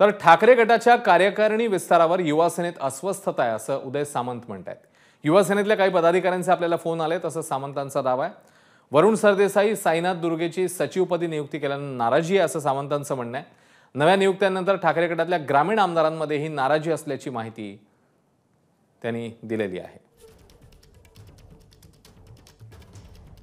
तर ठाकरे गटाच्या कार्यकारिणी विस्तारावर युवासेनेत अस्वस्थता आहे असं उदय सामंत म्हणत आहेत युवासेनेतल्या काही पदाधिकाऱ्यांचे आपल्याला फोन आले तसं सामंतांचा दावा आहे वरुण सरदेसाई साईनाथ दुर्गेची सचिवपदी नियुक्ती केल्यानं नाराजी आहे असं सामंतांचं म्हणणं आहे नव्या नियुक्त्यांनंतर ठाकरे गटातल्या ग्रामीण आमदारांमध्ये ही नाराजी असल्याची माहिती त्यांनी दिलेली आहे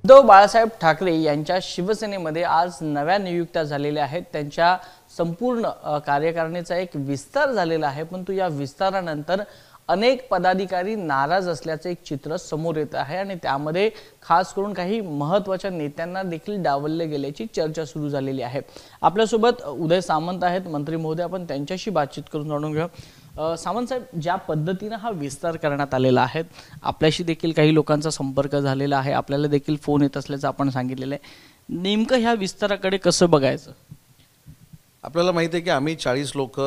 उद्धव बाळासाहेब ठाकरे यांच्या शिवसेनेमध्ये आज नव्या नियुक्त्या झालेल्या आहेत त्यांच्या संपूर्ण कार्यकारणीचा एक विस्तार झालेला आहे परंतु या विस्तारानंतर अनेक पदाधिकारी नाराज असल्याचं एक चित्र समोर येत आहे आणि त्यामध्ये खास करून काही महत्वाच्या नेत्यांना देखील डावलले गेल्याची चर्चा सुरू झालेली आहे आपल्यासोबत उदय सामंत आहेत मंत्री महोदय आपण त्यांच्याशी बातचीत करून जाणून घेऊ साहेब ज्या पद्धतीनं हा विस्तार करण्यात आलेला आहे आपल्याशी देखील काही लोकांचा संपर्क झालेला आहे आपल्याला देखील फोन येत असल्याचं आपण सांगितलेलं आहे नेमकं ह्या विस्ताराकडे कसं बघायचं आपल्याला माहिती आहे की आम्ही चाळीस लोक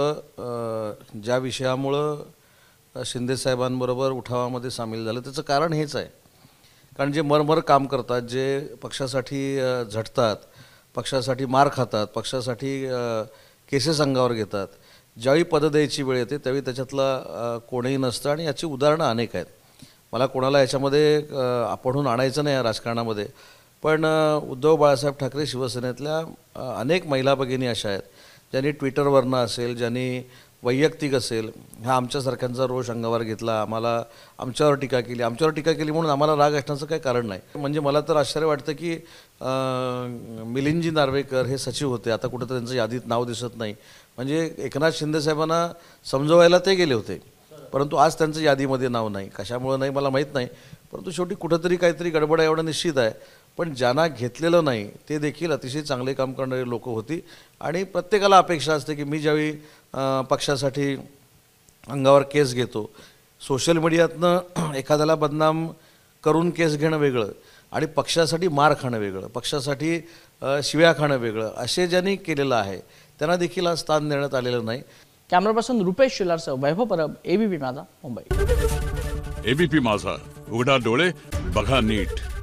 ज्या विषयामुळं शिंदेसाहेबांबरोबर उठावामध्ये सामील झालं त्याचं कारण हेच आहे कारण जे मरमर काम करतात जे पक्षासाठी झटतात पक्षासाठी मार खातात पक्षासाठी केसेस अंगावर घेतात ज्यावेळी पद द्यायची वेळ येते त्यावेळी त्याच्यातला कोणीही नसतं आणि याची उदाहरणं अनेक आहेत मला कोणाला याच्यामध्ये आपणहून आणायचं नाही या राजकारणामध्ये पण उद्धव बाळासाहेब ठाकरे शिवसेनेतल्या अनेक महिला भगिनी अशा आहेत ज्यांनी ट्विटरवरनं असेल ज्यांनी वैयक्तिक असेल हा आमच्यासारख्यांचा रोष अंगावर घेतला आम्हाला आमच्यावर टीका केली आमच्यावर टीका केली म्हणून आम्हाला राग असण्याचं काही कारण नाही म्हणजे मला तर आश्चर्य वाटतं की मिलिंदजी नार्वेकर हे सचिव होते आता कुठं त्यांचं यादीत नाव दिसत नाही म्हणजे एकनाथ शिंदेसाहेबांना समजवायला ते गेले होते परंतु आज त्यांचं यादीमध्ये नाव नाही कशामुळं नाही मला माहीत नाही परंतु शेवटी कुठंतरी काहीतरी गडबड आहे एवढं निश्चित आहे पण ज्यांना घेतलेलं नाही ते देखील अतिशय चांगले काम करणारी लोक होती आणि प्रत्येकाला अपेक्षा असते की मी ज्यावेळी पक्षासाठी अंगावर केस घेतो सोशल मीडियातनं एखाद्याला बदनाम करून केस घेणं वेगळं आणि पक्षासाठी मार खाणं वेगळं पक्षासाठी शिव्या खाणं वेगळं असे ज्यांनी केलेलं आहे त्यांना देखील आज स्थान देण्यात आलेलं नाही कॅमेरा पर्सन रुपेश शिलारसह वैभव परब एबीपी माझा मुंबई एबीपी माझा उघडा डोळे बघा नीट